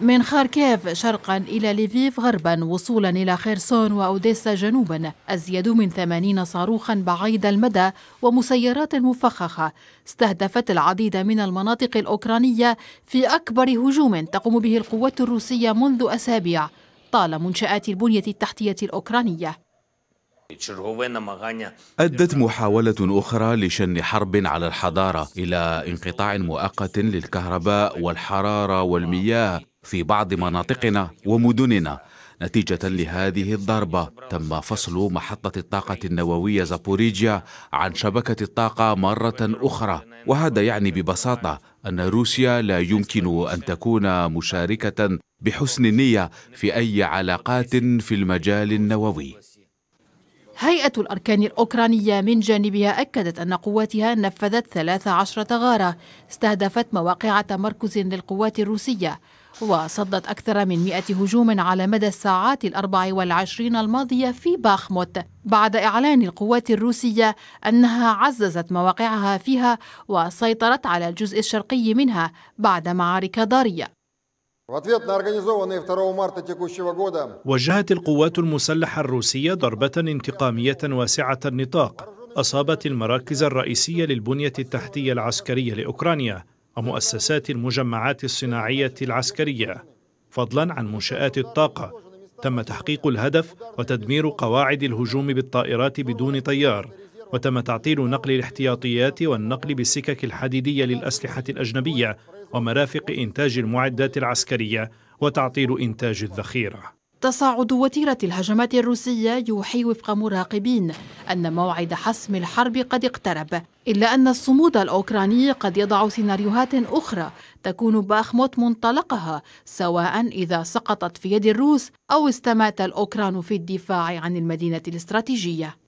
من خاركيف شرقا إلى ليفيف غربا وصولا إلى خيرسون وأوديسا جنوبا أزيد من ثمانين صاروخا بعيد المدى ومسيرات مفخخة استهدفت العديد من المناطق الأوكرانية في أكبر هجوم تقوم به القوات الروسية منذ أسابيع طال منشآت البنية التحتية الأوكرانية أدت محاولة أخرى لشن حرب على الحضارة إلى انقطاع مؤقت للكهرباء والحرارة والمياه في بعض مناطقنا ومدننا نتيجة لهذه الضربة تم فصل محطة الطاقة النووية زابوريجيا عن شبكة الطاقة مرة أخرى وهذا يعني ببساطة أن روسيا لا يمكن أن تكون مشاركة بحسن النية في أي علاقات في المجال النووي هيئة الأركان الأوكرانية من جانبها أكدت أن قواتها نفذت 13 غارة استهدفت مواقع تمركز للقوات الروسية وصدت أكثر من 100 هجوم على مدى الساعات الأربع والعشرين الماضية في باخموت بعد إعلان القوات الروسية أنها عززت مواقعها فيها وسيطرت على الجزء الشرقي منها بعد معارك ضارية وجهت القوات المسلحة الروسية ضربة انتقامية واسعة النطاق أصابت المراكز الرئيسية للبنية التحتية العسكرية لأوكرانيا ومؤسسات المجمعات الصناعية العسكرية فضلا عن منشآت الطاقة تم تحقيق الهدف وتدمير قواعد الهجوم بالطائرات بدون طيار وتم تعطيل نقل الاحتياطيات والنقل بالسكك الحديدية للأسلحة الأجنبية ومرافق إنتاج المعدات العسكرية وتعطيل إنتاج الذخيرة تصاعد وتيرة الهجمات الروسية يوحي وفق مراقبين أن موعد حسم الحرب قد اقترب إلا أن الصمود الأوكراني قد يضع سيناريوهات أخرى تكون باخموت منطلقها سواء إذا سقطت في يد الروس أو استمات الأوكران في الدفاع عن المدينة الاستراتيجية